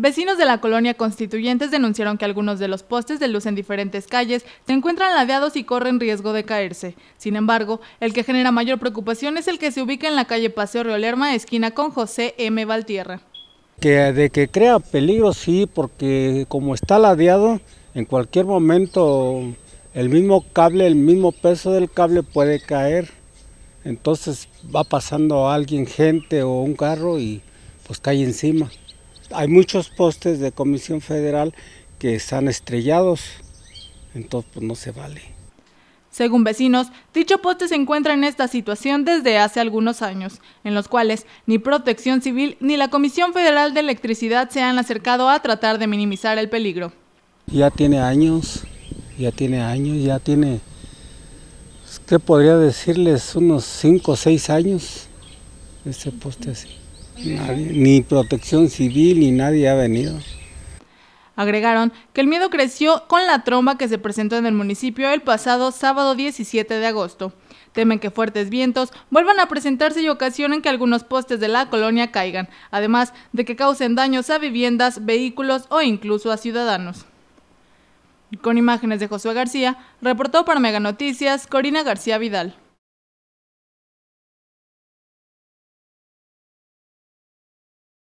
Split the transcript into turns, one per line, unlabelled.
Vecinos de la colonia Constituyentes denunciaron que algunos de los postes de luz en diferentes calles se encuentran ladeados y corren riesgo de caerse. Sin embargo, el que genera mayor preocupación es el que se ubica en la calle Paseo Reolerma, esquina con José M. Valtierra.
Que de que crea peligro sí, porque como está ladeado, en cualquier momento el mismo cable, el mismo peso del cable puede caer. Entonces va pasando alguien, gente o un carro y pues cae encima hay muchos postes de Comisión Federal que están estrellados, entonces pues, no se vale.
Según vecinos, dicho poste se encuentra en esta situación desde hace algunos años, en los cuales ni Protección Civil ni la Comisión Federal de Electricidad se han acercado a tratar de minimizar el peligro.
Ya tiene años, ya tiene años, ya tiene, ¿qué podría decirles? Unos 5 o 6 años, ese poste así ni protección civil ni nadie ha venido.
Agregaron que el miedo creció con la tromba que se presentó en el municipio el pasado sábado 17 de agosto. Temen que fuertes vientos vuelvan a presentarse y ocasionen que algunos postes de la colonia caigan, además de que causen daños a viviendas, vehículos o incluso a ciudadanos. Con imágenes de Josué García, reportó para Mega Noticias Corina García Vidal.